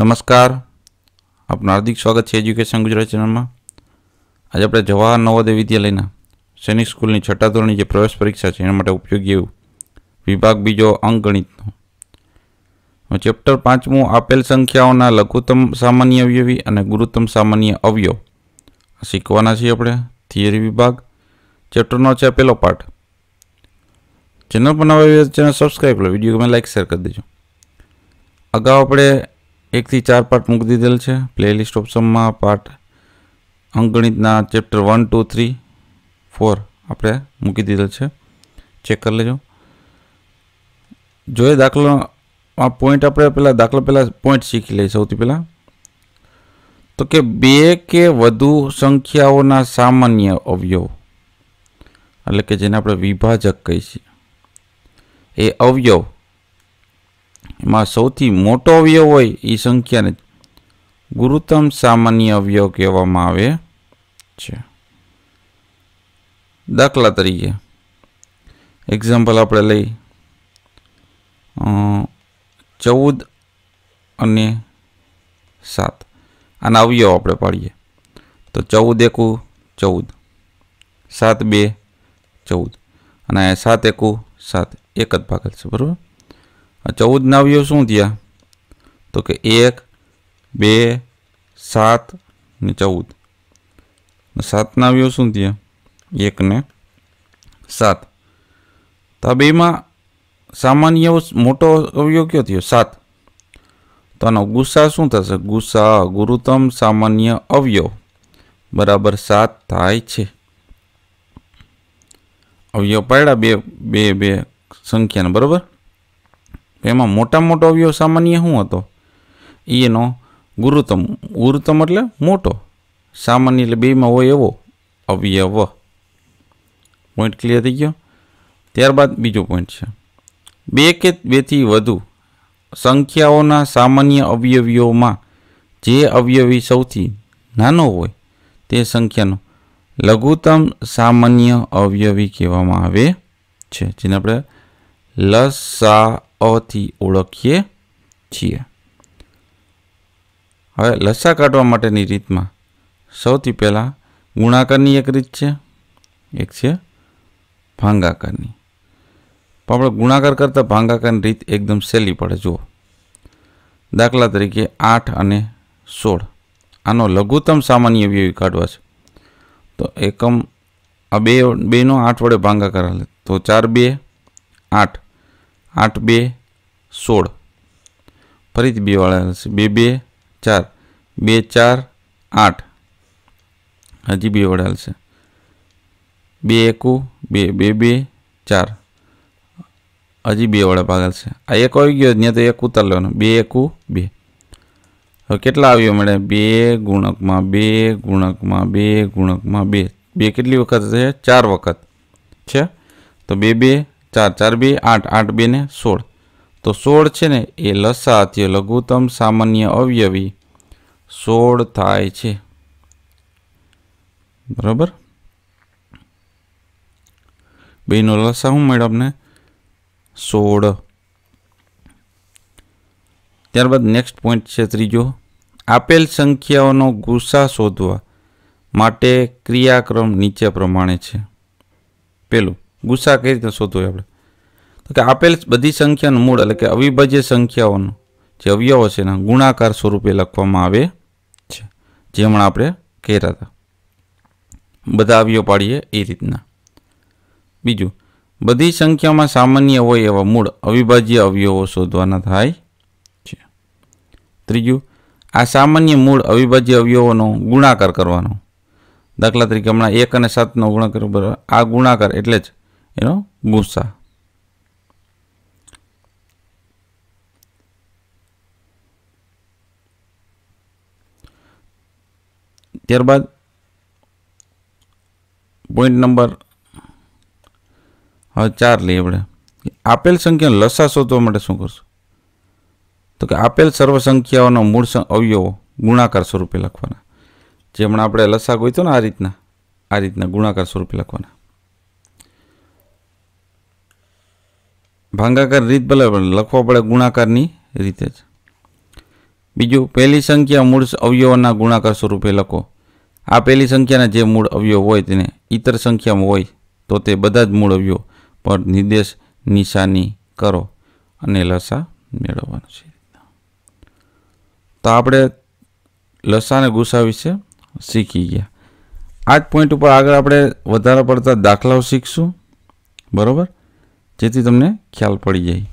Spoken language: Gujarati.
નમસ્કાર આપનું હાર્દિક સ્વાગત છે એજ્યુકેશન ગુજરાત ચેનલમાં આજે આપણે જવાહર નવોદય વિદ્યાલયના સૈનિક સ્કૂલની છઠ્ઠા ધોરણની જે પ્રવેશ પરીક્ષા છે એના માટે ઉપયોગી એવું વિભાગ બીજો અંકગણિતનો ચેપ્ટર પાંચમું આપેલ સંખ્યાઓના લઘુત્તમ સામાન્ય અવયવી અને ગુરુત્તમ સામાન્ય અવયવ શીખવાના છીએ આપણે થિયરી વિભાગ ચેપ્ટરનો છે પહેલો પાઠ ચેનલ બનાવી ચેનલ સબસ્ક્રાઈબ કરો વિડીયો ગમે લાઈક શેર કરી દેજો અગાઉ આપણે એકથી ચાર પાર્ટ મૂકી દીધેલ છે પ્લેલિસ્ટ ઓપ્શનમાં પાર્ટ અંકગણિતના chapter one two three four આપણે મૂકી દીધેલ છે ચેક કરી લેજો જોઈએ દાખલો આ પોઈન્ટ આપણે પહેલાં દાખલા પહેલાં પોઈન્ટ શીખી લઈએ સૌથી પહેલાં તો કે બે કે વધુ સંખ્યાઓના સામાન્ય અવયવ એટલે કે જેને આપણે વિભાજક કહીએ છીએ એ અવયવ માં સૌથી મોટો અવયવ હોય એ સંખ્યાને ગુરુત્તમ સામાન્ય અવયવ કહેવામાં આવે છે દાખલા તરીકે એક્ઝામ્પલ આપણે લઈ ચૌદ અને સાત આના અવયવ આપણે પાડીએ તો ચૌદ એકુ ચૌદ સાત બે ચૌદ અને સાત એકુ સાત એક જ ભાગ છે બરાબર ચૌદ નવ્યો શું થયા તો કે એક બે સાત ને ચૌદ સાત નવ્યો શું થયા એક ને સાત તો આ બેમાં સામાન્ય મોટો અવયવ કયો થયો સાત તો આનો ગુસ્સા શું થશે ગુસ્સા ગુરુતમ સામાન્ય અવયવ બરાબર સાત થાય છે અવયવ પાડ્યા બે બે બે સંખ્યાને બરાબર એમાં મોટા મોટો અવયવ સામાન્ય શું હતો એનો ગુરુતમ ગુરુતમ એટલે મોટો સામાન્ય એટલે બેમાં હોય એવો અવયવ પોઈન્ટ ક્લિયર થઈ ગયો ત્યારબાદ બીજો પોઈન્ટ છે બે કે બેથી વધુ સંખ્યાઓના સામાન્ય અવયવીઓમાં જે અવયવી સૌથી નાનો હોય તે સંખ્યાનો લઘુત્તમ સામાન્ય અવયવી કહેવામાં આવે છે જેને આપણે લસા અથી ઓળખીએ છીએ હવે લસા કાઢવા માટેની રીતમાં સૌથી પહેલાં ગુણાકારની એક રીત છે એક છે ભાંગાકારની પણ આપણે ગુણાકાર કરતાં ભાંગાકારની રીત એકદમ સહેલી પડે જુઓ દાખલા તરીકે આઠ અને સોળ આનો લઘુત્તમ સામાન્ય વ્યય કાઢવા છે તો એકમ આ બે બેનો આઠ વડે ભાંગાકાર તો ચાર બે આઠ आठ बे सोल फरी बे बे चार बे चार आठ हजी बे वाला से बे एकू बे चार हजी बे वाला भागल से आ एक गया तो एक उतर लो बे एकू बे हम के मैं बे गुणक में बे गुणक में बे गुणक में बे बे के वक्त चार वक्त है तो बे बे ચાર ચાર બે આઠ આઠ બે ને સોળ તો સોળ છે ને એ લસાત્ય લઘુત્તમ સામાન્ય અવયવી સોળ થાય છે બરાબર બેનો લસા હું મળ્યો આપને સોળ ત્યારબાદ નેક્સ્ટ પોઈન્ટ છે ત્રીજો આપેલ સંખ્યાઓનો ગુસ્સા શોધવા માટે ક્રિયાક્રમ નીચે પ્રમાણે છે પેલું ગુસ્સા કઈ રીતે શોધવો આપણે તો કે આપેલ બધી સંખ્યાનું મૂળ એટલે કે અવિભાજ્ય સંખ્યાઓનું જે અવયવો છે એના ગુણાકાર સ્વરૂપે લખવામાં આવે છે જે હમણાં આપણે કહેતા હતા બધા અવયવ પાડીએ એ રીતના બીજું બધી સંખ્યામાં સામાન્ય હોય એવા મૂળ અવિભાજ્ય અવયવો શોધવાના થાય છે ત્રીજું આ સામાન્ય મૂળ અવિભાજ્ય અવયવોનો ગુણાકાર કરવાનો દાખલા તરીકે હમણાં એક અને સાતનો ગુણાકાર આ ગુણાકાર એટલે જ એનો ગુસા ત્યારબાદ પોઈન્ટ નંબર હવે ચાર લઈએ આપણે આપેલ સંખ્યાનો લસા શોધવા માટે શું કરશું તો કે આપેલ સર્વ સંખ્યાઓનો મૂળ અવયવો ગુણાકાર સ્વરૂપે લખવાના જે હમણાં આપણે લસા ગોઈતો ને આ રીતના આ રીતના ગુણાકાર સ્વરૂપે લખવાના ભાંગાકાર રીત ભલે લખવો પડે ગુણાકારની રીતે જ બીજું પહેલી સંખ્યા મૂળ અવયવોના ગુણાકાર સ્વરૂપે લખો આ પહેલી સંખ્યાના જે મૂળ અવયવ હોય તેને ઇતર સંખ્યામાં હોય તો તે બધા જ મૂળ અવયવ પર નિર્દેશ નિશાની કરો અને લસા મેળવવાનું છે તો આપણે લસા અને ગુસા વિશે શીખી ગયા આ જ પોઈન્ટ ઉપર આગળ આપણે વધારે પડતા દાખલાઓ શીખશું બરાબર જેથી તમને ખ્યાલ પડી જાય